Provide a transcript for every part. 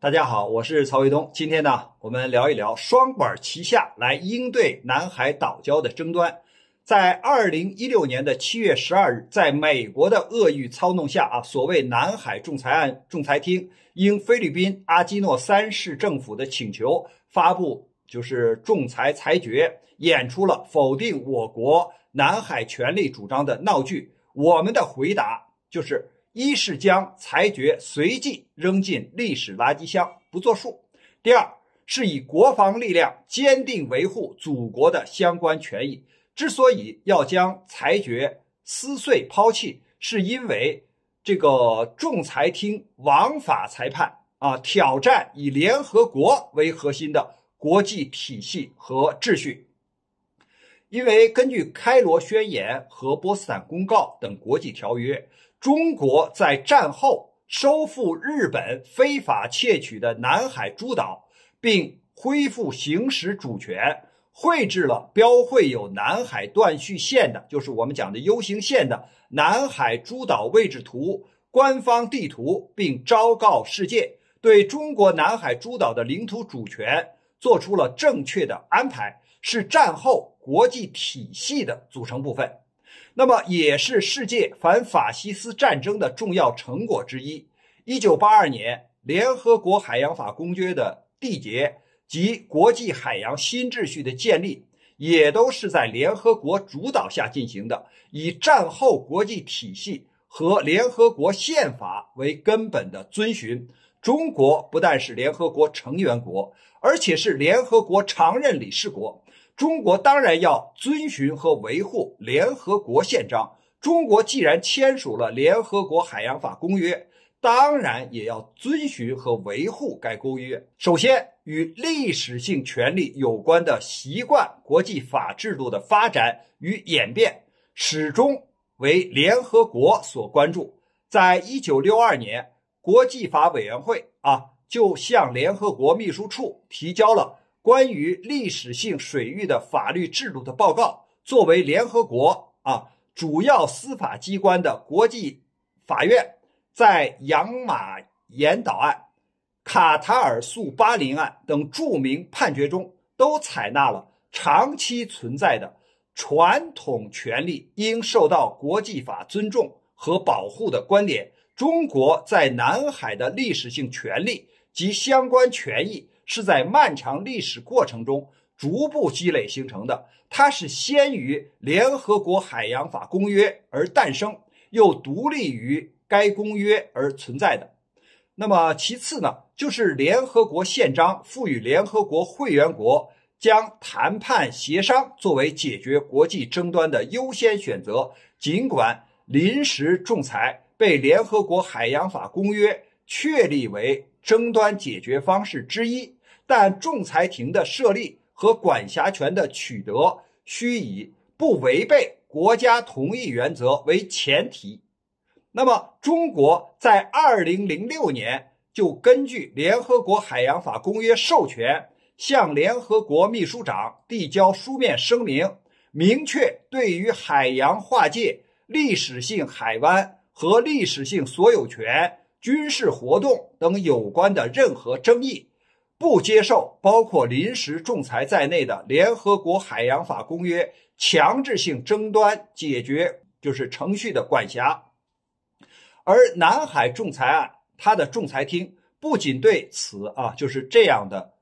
大家好，我是曹卫东。今天呢，我们聊一聊双管齐下来应对南海岛礁的争端。在二零一六年的七月十二日，在美国的恶意操弄下啊，所谓南海仲裁案仲裁庭，应菲律宾阿基诺三世政府的请求，发布就是仲裁裁决，演出了否定我国南海权利主张的闹剧。我们的回答就是。一是将裁决随即扔进历史垃圾箱，不作数；第二是以国防力量坚定维护祖国的相关权益。之所以要将裁决撕碎抛弃，是因为这个仲裁庭枉法裁判啊，挑战以联合国为核心的国际体系和秩序。因为根据《开罗宣言》和《波斯坦公告》等国际条约。中国在战后收复日本非法窃取的南海诸岛，并恢复行使主权，绘制了标绘有南海断续线的，就是我们讲的 U 型线的南海诸岛位置图、官方地图，并昭告世界，对中国南海诸岛的领土主权做出了正确的安排，是战后国际体系的组成部分。那么，也是世界反法西斯战争的重要成果之一。一九八二年，《联合国海洋法公约》的缔结及国际海洋新秩序的建立，也都是在联合国主导下进行的，以战后国际体系和联合国宪法为根本的遵循。中国不但是联合国成员国，而且是联合国常任理事国。中国当然要遵循和维护联合国宪章。中国既然签署了《联合国海洋法公约》，当然也要遵循和维护该公约。首先，与历史性权利有关的习惯国际法制度的发展与演变，始终为联合国所关注。在一九六二年，国际法委员会啊就向联合国秘书处提交了。关于历史性水域的法律制度的报告，作为联合国啊主要司法机关的国际法院，在养马岩岛案、卡塔尔诉巴林案等著名判决中，都采纳了长期存在的传统权利应受到国际法尊重和保护的观点。中国在南海的历史性权利及相关权益。是在漫长历史过程中逐步积累形成的，它是先于《联合国海洋法公约》而诞生，又独立于该公约而存在的。那么，其次呢，就是《联合国宪章》赋予联合国会员国将谈判协商作为解决国际争端的优先选择，尽管临时仲裁被《联合国海洋法公约》确立为争端解决方式之一。但仲裁庭的设立和管辖权的取得，需以不违背国家同意原则为前提。那么，中国在二零零六年就根据《联合国海洋法公约》授权，向联合国秘书长递交书面声明，明确对于海洋划界、历史性海湾和历史性所有权、军事活动等有关的任何争议。不接受包括临时仲裁在内的《联合国海洋法公约》强制性争端解决，就是程序的管辖。而南海仲裁案，它的仲裁厅不仅对此啊，就是这样的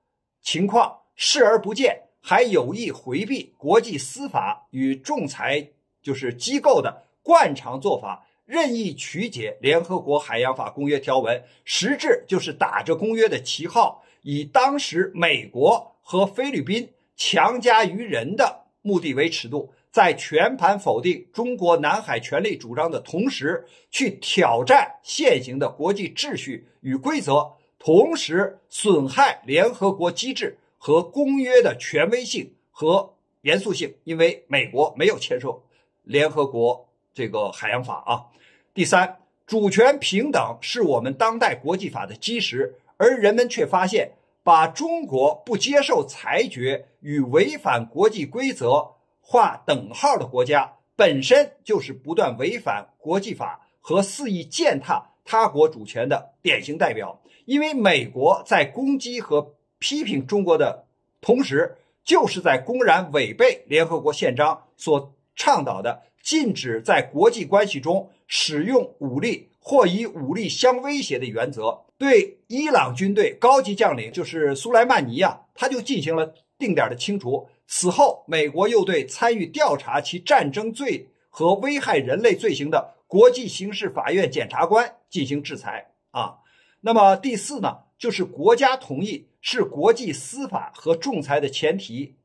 情况视而不见，还有意回避国际司法与仲裁就是机构的惯常做法，任意曲解《联合国海洋法公约》条文，实质就是打着公约的旗号。以当时美国和菲律宾强加于人的目的为尺度，在全盘否定中国南海权利主张的同时，去挑战现行的国际秩序与规则，同时损害联合国机制和公约的权威性和严肃性。因为美国没有签署联合国这个海洋法啊。第三，主权平等是我们当代国际法的基石，而人们却发现。把中国不接受裁决与违反国际规则划等号的国家，本身就是不断违反国际法和肆意践踏他国主权的典型代表。因为美国在攻击和批评中国的同时，就是在公然违背联合国宪章所倡导的禁止在国际关系中使用武力或以武力相威胁的原则。对伊朗军队高级将领，就是苏莱曼尼呀，他就进行了定点的清除。此后，美国又对参与调查其战争罪和危害人类罪行的国际刑事法院检察官进行制裁啊。那么第四呢，就是国家同意是国际司法和仲裁的前提。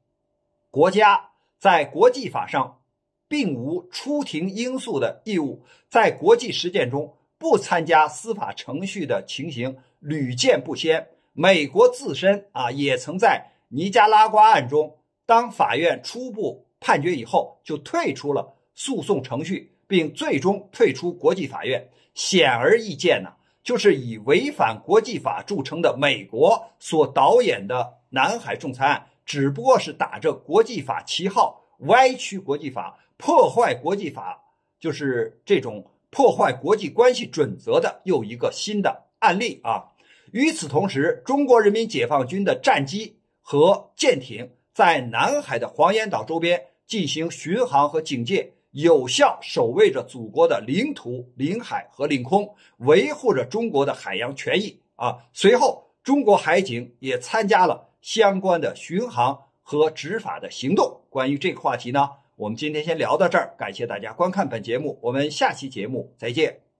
国家在国际法上并无出庭应诉的义务，在国际实践中。不参加司法程序的情形屡见不鲜。美国自身啊，也曾在尼加拉瓜案中，当法院初步判决以后，就退出了诉讼程序，并最终退出国际法院。显而易见呢，就是以违反国际法著称的美国所导演的南海仲裁案，只不过是打着国际法旗号，歪曲国际法，破坏国际法，就是这种。破坏国际关系准则的又一个新的案例啊！与此同时，中国人民解放军的战机和舰艇在南海的黄岩岛周边进行巡航和警戒，有效守卫着祖国的领土、领海和领空，维护着中国的海洋权益啊！随后，中国海警也参加了相关的巡航和执法的行动。关于这个话题呢？我们今天先聊到这儿，感谢大家观看本节目，我们下期节目再见。